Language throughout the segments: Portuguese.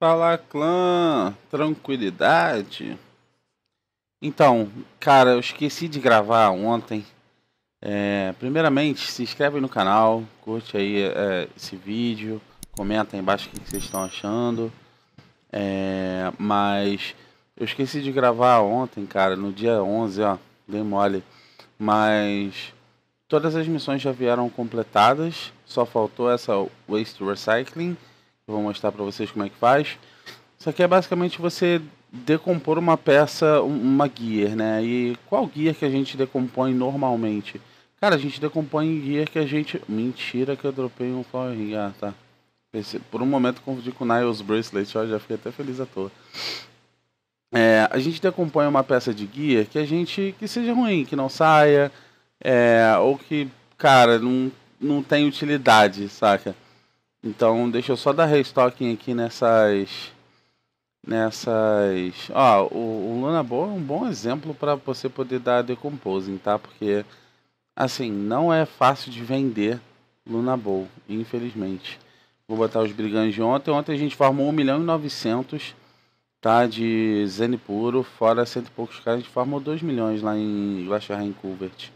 Fala clã, tranquilidade. Então, cara, eu esqueci de gravar ontem. É, primeiramente, se inscreve no canal, curte aí é, esse vídeo, comenta aí embaixo o que vocês estão achando. É, mas eu esqueci de gravar ontem, cara, no dia 11, ó, dei mole. Mas todas as missões já vieram completadas, só faltou essa Waste Recycling vou mostrar para vocês como é que faz. Isso aqui é basicamente você decompor uma peça, uma gear, né? E qual gear que a gente decompõe normalmente? Cara, a gente decompõe gear que a gente... Mentira que eu dropei um Power Ring. Ah, tá. Por um momento confundi com Niles Bracelet, ó, já fiquei até feliz à toa. É, a gente decompõe uma peça de gear que a gente... Que seja ruim, que não saia. É, ou que, cara, não, não tem utilidade, saca? Então, deixa eu só dar restocking aqui nessas nessas. Ó, ah, o, o Luna Boa é um bom exemplo para você poder dar decomposing, tá? Porque, assim, não é fácil de vender Luna Boa, infelizmente. Vou botar os brigantes de ontem. Ontem a gente farmou 1 milhão e 900, tá? De Zen puro, fora cento e poucos caras, a gente farmou 2 milhões lá em Glashar em Culvert.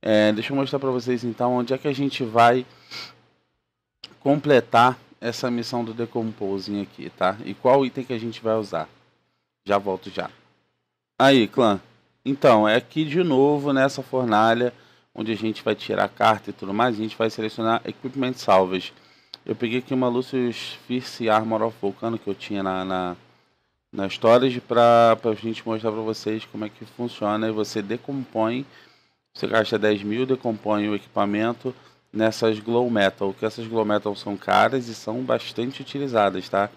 É, deixa eu mostrar para vocês então onde é que a gente vai completar essa missão do decomposing aqui, tá? E qual item que a gente vai usar? Já volto já. Aí, clã. Então, é aqui de novo nessa fornalha, onde a gente vai tirar a carta e tudo mais, a gente vai selecionar Equipment Salvage. Eu peguei aqui uma Lucius Fierce Armor of Vulcano que eu tinha na, na, na Storage para a gente mostrar para vocês como é que funciona. E você decompõe, você gasta 10 mil, decompõe o equipamento nessas glow metal, que essas glow metal são caras e são bastante utilizadas, tá?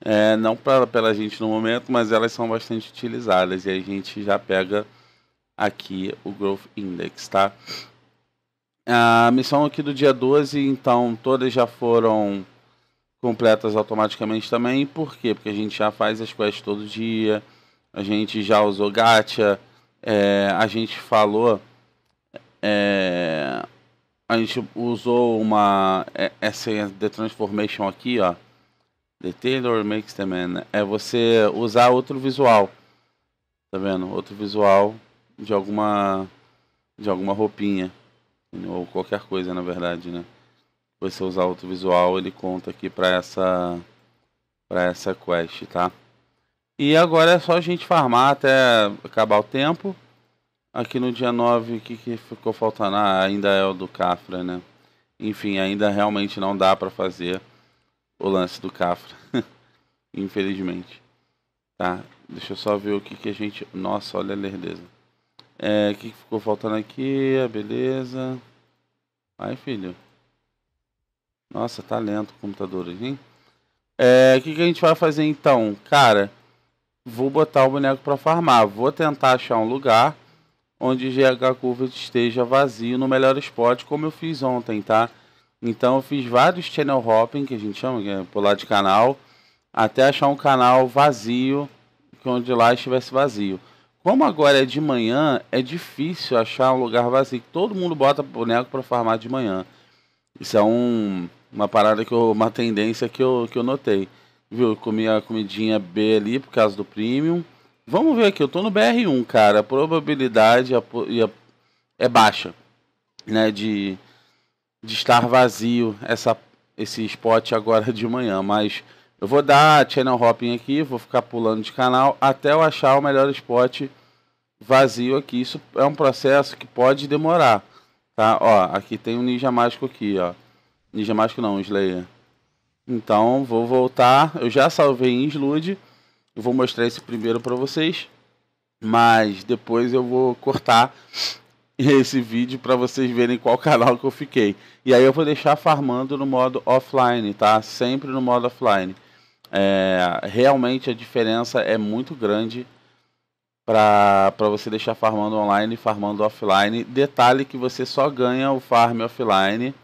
É, não pra, pela gente no momento, mas elas são bastante utilizadas e a gente já pega aqui o Growth Index, tá? A missão aqui do dia 12, então, todas já foram completas automaticamente também. Por quê? Porque a gente já faz as quests todo dia, a gente já usou gacha, é, a gente falou... É, a gente usou uma é, essa de transformation aqui, ó. The Taylor makes the man. Né? É você usar outro visual. Tá vendo? Outro visual de alguma de alguma roupinha ou qualquer coisa, na verdade, né? Você usar outro visual, ele conta aqui para essa para essa quest, tá? E agora é só a gente farmar até acabar o tempo. Aqui no dia 9, o que, que ficou faltando? Ah, ainda é o do Cafra, né? Enfim, ainda realmente não dá para fazer o lance do Cafra. Infelizmente. Tá? Deixa eu só ver o que, que a gente. Nossa, olha a lerdeza. É, o que, que ficou faltando aqui? A beleza. Vai, filho. Nossa, tá lento o computador aqui. É, o que, que a gente vai fazer então? Cara, vou botar o boneco para farmar. Vou tentar achar um lugar onde GH curva esteja vazio no melhor spot, como eu fiz ontem, tá? Então eu fiz vários channel hopping, que a gente chama, que é pular de canal, até achar um canal vazio, que onde lá estivesse vazio. Como agora é de manhã, é difícil achar um lugar vazio. Todo mundo bota boneco para farmar de manhã. Isso é um, uma parada que eu, uma tendência que eu, que eu notei. Viu? Eu comi a comidinha B ali por causa do premium. Vamos ver aqui, eu tô no BR1, cara. A probabilidade é baixa, né, de, de estar vazio essa, esse spot agora de manhã. Mas eu vou dar channel hopping aqui, vou ficar pulando de canal até eu achar o melhor spot vazio aqui. Isso é um processo que pode demorar, tá? Ó, aqui tem um ninja mágico aqui, ó. Ninja mágico não, Slayer. Então, vou voltar. Eu já salvei em Slude. Eu vou mostrar esse primeiro para vocês, mas depois eu vou cortar esse vídeo para vocês verem qual canal que eu fiquei. E aí eu vou deixar farmando no modo offline, tá? Sempre no modo offline. É, realmente a diferença é muito grande para você deixar farmando online e farmando offline. Detalhe que você só ganha o farm offline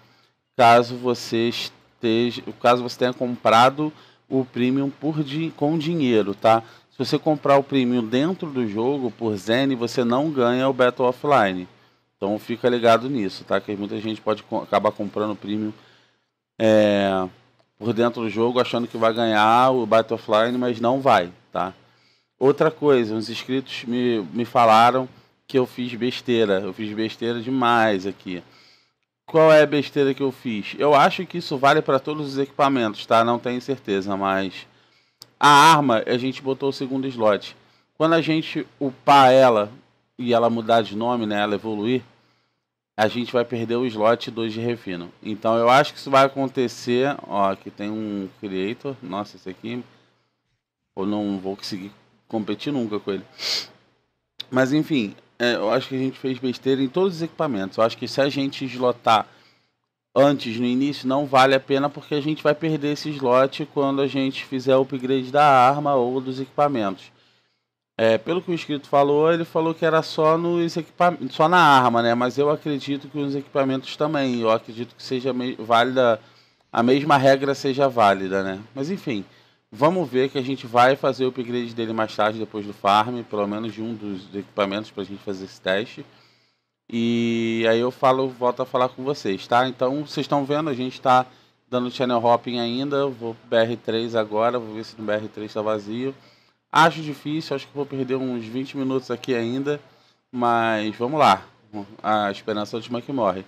caso você esteja, caso você tenha comprado o premium por di com dinheiro, tá? Se você comprar o premium dentro do jogo por Zen, você não ganha o Battle Offline. Então fica ligado nisso, tá? Que muita gente pode co acabar comprando o premium é, por dentro do jogo achando que vai ganhar o Battle Offline, mas não vai, tá? Outra coisa, os inscritos me, me falaram que eu fiz besteira. Eu fiz besteira demais aqui. Qual é a besteira que eu fiz? Eu acho que isso vale para todos os equipamentos, tá? Não tenho certeza, mas a arma a gente botou o segundo slot. Quando a gente upar ela e ela mudar de nome, né, ela evoluir, a gente vai perder o slot 2 de refino. Então eu acho que isso vai acontecer, ó, aqui tem um creator, nossa, esse aqui eu não vou conseguir competir nunca com ele. Mas enfim, é, eu acho que a gente fez besteira em todos os equipamentos. Eu acho que se a gente eslotar antes, no início, não vale a pena porque a gente vai perder esse slot quando a gente fizer o upgrade da arma ou dos equipamentos. É, pelo que o inscrito falou, ele falou que era só nos equipamentos, só na arma, né? Mas eu acredito que os equipamentos também. Eu acredito que seja válida a mesma regra seja válida, né? Mas enfim, Vamos ver que a gente vai fazer o upgrade dele mais tarde, depois do farm, pelo menos de um dos equipamentos para a gente fazer esse teste. E aí eu falo, volto a falar com vocês, tá? Então, vocês estão vendo, a gente está dando channel hopping ainda. Vou BR3 agora, vou ver se no BR3 está vazio. Acho difícil, acho que vou perder uns 20 minutos aqui ainda. Mas vamos lá, a esperança é a última que morre.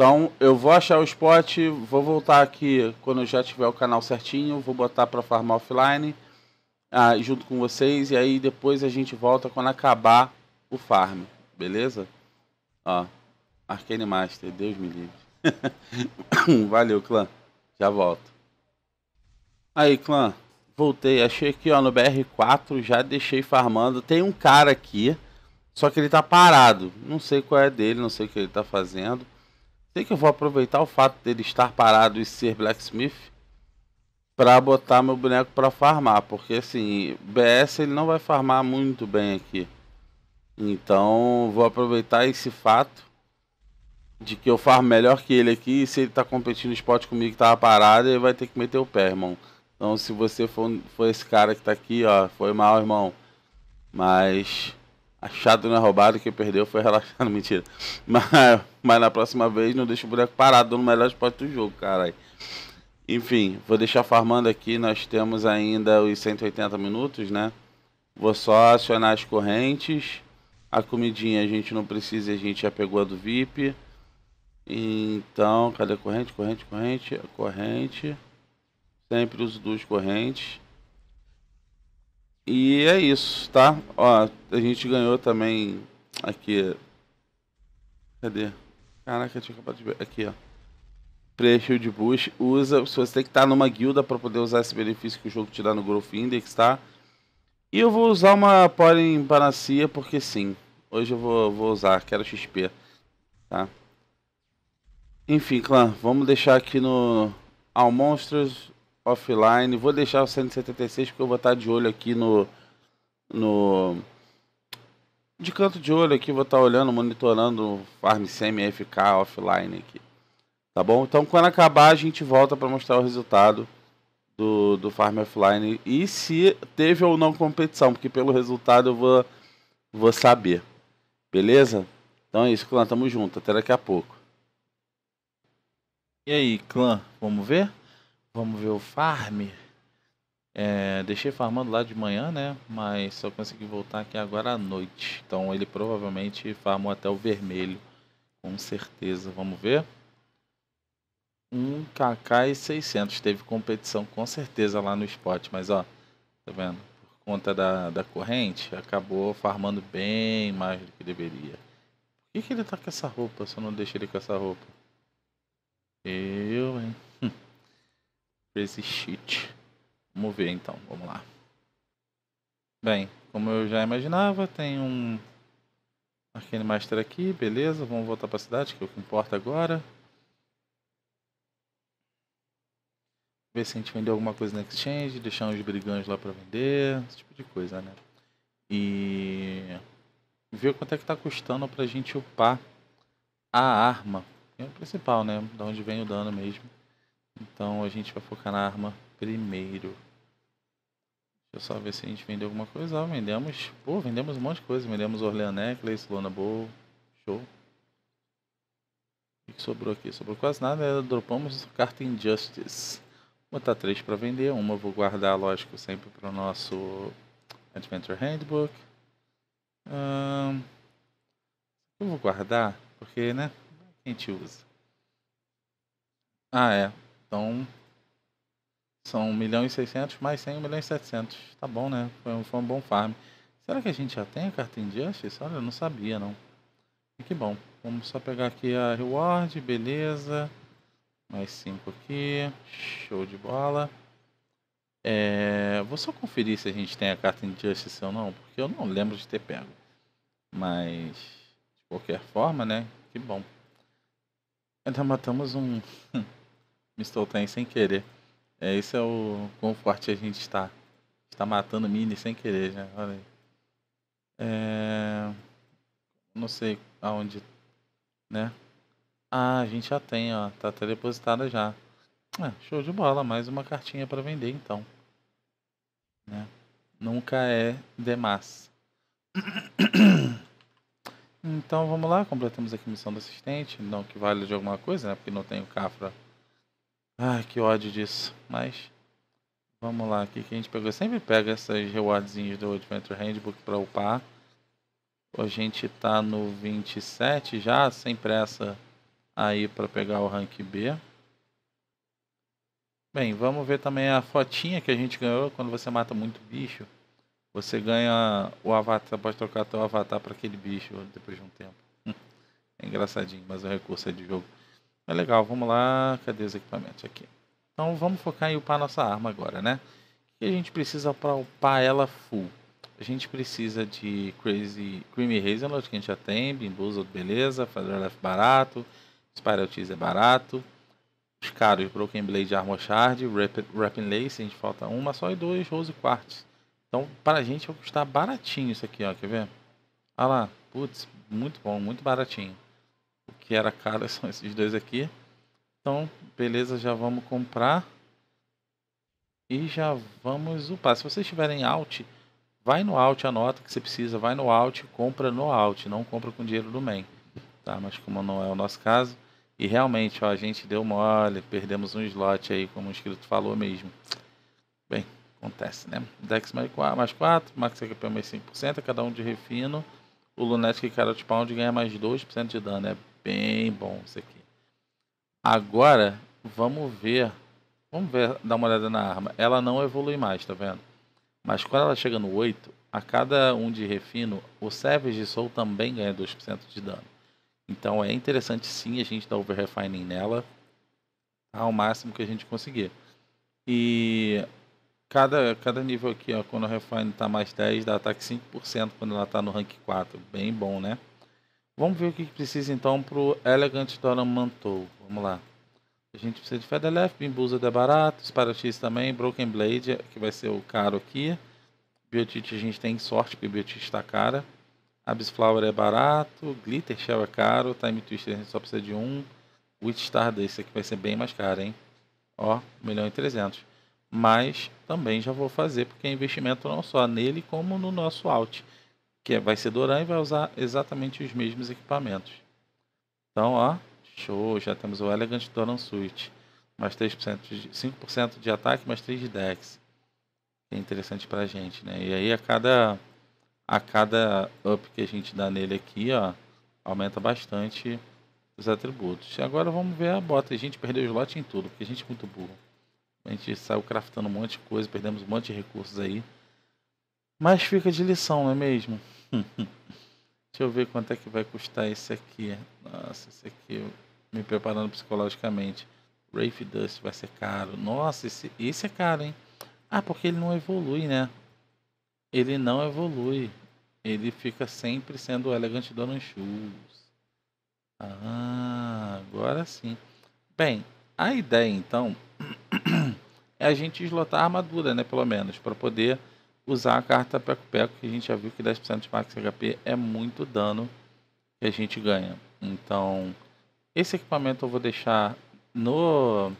Então eu vou achar o spot, vou voltar aqui quando eu já tiver o canal certinho, vou botar para farmar offline ah, junto com vocês e aí depois a gente volta quando acabar o farm, beleza? Ó, Arcane Master, Deus me livre. Valeu, clã. Já volto. Aí, clã, voltei. Achei aqui, ó, no BR4, já deixei farmando. Tem um cara aqui, só que ele tá parado. Não sei qual é dele, não sei o que ele tá fazendo. Sei que eu vou aproveitar o fato dele estar parado e ser blacksmith para botar meu boneco para farmar, porque assim, BS ele não vai farmar muito bem aqui. Então, vou aproveitar esse fato de que eu farmo melhor que ele aqui, e se ele tá competindo spot comigo que tava parado, ele vai ter que meter o pé, irmão. Então, se você for, for esse cara que tá aqui, ó, foi mal, irmão. Mas Achado não é roubado, quem perdeu foi relaxado, mentira. Mas, mas na próxima vez não deixa o boneco parado no melhor esporte do jogo, caralho. Enfim, vou deixar farmando aqui, nós temos ainda os 180 minutos, né? Vou só acionar as correntes. A comidinha a gente não precisa, a gente já pegou a do VIP. Então, cadê a corrente? Corrente, corrente, corrente. Sempre uso duas correntes. E é isso, tá? Ó, a gente ganhou também aqui. Cadê? Caraca, eu tinha acabado de ver. Aqui, ó. Preencheu de boost. Usa. Se você tem que estar numa guilda para poder usar esse benefício que o jogo te dá no Growth Index, tá? E eu vou usar uma Pollen Panacia porque sim. Hoje eu vou, vou usar, quero XP. Tá? Enfim, clã, vamos deixar aqui no ao monstros offline. Vou deixar o 176 porque eu vou estar de olho aqui no. no de canto de olho aqui, vou estar olhando, monitorando o farm CMFK fk offline aqui. Tá bom? Então quando acabar a gente volta para mostrar o resultado do, do farm offline e se teve ou não competição, porque pelo resultado eu vou, vou saber. Beleza? Então é isso, clã, tamo junto, até daqui a pouco. E aí, clã, vamos ver? Vamos ver o farm. É, deixei farmando lá de manhã, né? Mas só consegui voltar aqui agora à noite. Então ele provavelmente farmou até o vermelho. Com certeza. Vamos ver. 1kk e 600. Teve competição com certeza lá no spot. Mas ó, tá vendo? Por conta da, da corrente, acabou farmando bem mais do que deveria. Por que, que ele tá com essa roupa se eu não deixei ele com essa roupa? Eu vezes cheat. Vamos ver então, vamos lá. Bem, como eu já imaginava, tem um Arcane Master aqui, beleza. Vamos voltar para a cidade, que é o que importa agora. Ver se a gente vendeu alguma coisa na exchange, deixar uns brigantes lá para vender, esse tipo de coisa, né? E ver quanto é que tá custando pra gente upar a arma. É o principal, né? Da onde vem o dano mesmo. Então a gente vai focar na arma primeiro. Deixa eu só ver se a gente vendeu alguma coisa. Ah, vendemos. Pô, vendemos um monte de coisa. Vendemos Orlean Necklace, Lona Bow. Show. O que sobrou aqui? Sobrou quase nada. É, dropamos carta Injustice. Vou botar três para vender. Uma eu vou guardar, lógico, sempre para o nosso Adventure Handbook. Hum, eu vou guardar, porque, né? A gente usa. Ah, é. Então, são 1 milhão e 600 mais 100, 1 milhão e 700. Tá bom, né? Foi um, foi um bom farm. Será que a gente já tem a carta Injustice? Olha, eu não sabia, não. E que bom. Vamos só pegar aqui a reward, beleza. Mais 5 aqui. Show de bola. É, vou só conferir se a gente tem a carta Injustice ou não, porque eu não lembro de ter pego. Mas, de qualquer forma, né? Que bom. Ainda matamos um... me sem querer. É, esse é o quão forte a gente está. Está matando mini sem querer já, olha aí. É... Não sei aonde, né? Ah, a gente já tem, ó. Tá até depositada já. Ah, show de bola, mais uma cartinha para vender então. Né? Nunca é demais. Então vamos lá, completamos aqui a missão do assistente, não que vale de alguma coisa, né? Porque não tem o Cafra ah, que ódio disso. Mas vamos lá, aqui que a gente pegou. Sempre pega essas rewardzinhas do Adventure Handbook para upar. A gente tá no 27 já, sem pressa aí para pegar o rank B. Bem, vamos ver também a fotinha que a gente ganhou quando você mata muito bicho. Você ganha o avatar, pode trocar teu avatar para aquele bicho depois de um tempo. É engraçadinho, mas o recurso é de jogo. É legal, vamos lá. Cadê os equipamentos aqui? Então vamos focar em upar nossa arma agora, né? O que a gente precisa para upar ela full? A gente precisa de Crazy Creamy Hazelnut, que a gente já tem, Bimbuzzled, beleza, Left barato, Spiral Cheese é barato, os caros Broken Blade, Armor Shard, Rapping Lace, a gente falta uma só e dois Rose Quartz. Então, para a gente vai é custar baratinho isso aqui, ó, quer ver? Olha lá, putz, muito bom, muito baratinho. O que era caro são esses dois aqui. Então, beleza, já vamos comprar. E já vamos upar. Se vocês tiverem alt, vai no alt, anota que você precisa, vai no alt, compra no alt, não compra com dinheiro do main. Tá? Mas como não é o nosso caso, e realmente, ó, a gente deu mole, perdemos um slot aí, como o inscrito falou mesmo. Bem, acontece, né? Dex mais 4, mais 4 Max HP mais 5%, é cada um de refino. O Lunatic Carrot Pound ganha mais 2% de dano. É bem bom isso aqui. Agora, vamos ver. Vamos ver, dar uma olhada na arma. Ela não evolui mais, tá vendo? Mas quando ela chega no 8, a cada um de refino, o Savage Soul também ganha 2% de dano. Então é interessante sim a gente dar over refining nela ao tá? máximo que a gente conseguir. E cada, cada nível aqui, ó, quando o refine está mais 10, dá ataque 5% quando ela está no rank 4. Bem bom, né? Vamos ver o que precisa então para o Elegant Doramantou. Vamos lá. A gente precisa de Fedelef, Bimbusa de Barato, Sparatis também, Broken Blade, que vai ser o caro aqui. Biotite a gente tem sorte, porque Biotite está cara. Abyss Flower é barato, Glitter Shell é caro, Time Twister a gente só precisa de um. Witch Star desse aqui vai ser bem mais caro, hein? Ó, 1 milhão e 300. Mas também já vou fazer, porque é investimento não só nele, como no nosso Alt que é, vai ser Doran e vai usar exatamente os mesmos equipamentos. Então, ó, show, já temos o Elegant Doran Suite. Mais 3% de, 5% de ataque, mais 3 de dex. É interessante pra gente, né? E aí a cada a cada up que a gente dá nele aqui, ó, aumenta bastante os atributos. E agora vamos ver a bota. A gente perdeu o slot em tudo, porque a gente é muito burro. A gente saiu craftando um monte de coisa, perdemos um monte de recursos aí. Mas fica de lição, não é mesmo? Deixa eu ver quanto é que vai custar esse aqui. Nossa, esse aqui, me preparando psicologicamente. Rafe Dust vai ser caro. Nossa, esse, esse é caro, hein? Ah, porque ele não evolui, né? Ele não evolui. Ele fica sempre sendo o Elegant Donan Shoes. Ah, agora sim. Bem, a ideia então é a gente eslotar a armadura, né? Pelo menos, para poder usar a carta Peco-Peco, que a gente já viu que 10% de max HP é muito dano que a gente ganha. Então, esse equipamento eu vou deixar no,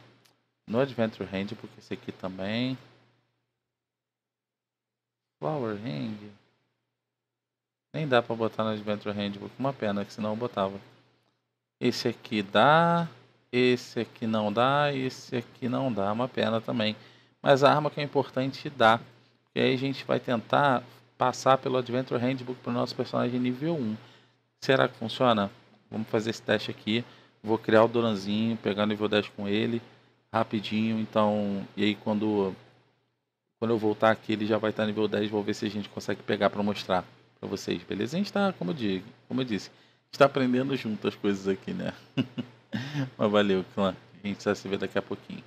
no Adventure Hand, porque esse aqui também. Flower Hand. Nem dá pra botar no Adventure porque uma pena, que senão eu botava. Esse aqui dá, esse aqui não dá, esse aqui não dá, uma pena também. Mas a arma que é importante dá. E aí a gente vai tentar passar pelo Adventure Handbook para o nosso personagem nível 1. Será que funciona? Vamos fazer esse teste aqui. Vou criar o Doranzinho, pegar nível 10 com ele, rapidinho. Então, e aí quando, quando eu voltar aqui, ele já vai estar nível 10. Vou ver se a gente consegue pegar para mostrar para vocês, beleza? A gente está, como eu, digo, como eu disse, está aprendendo junto as coisas aqui, né? Mas valeu, clã. A gente vai se vê daqui a pouquinho.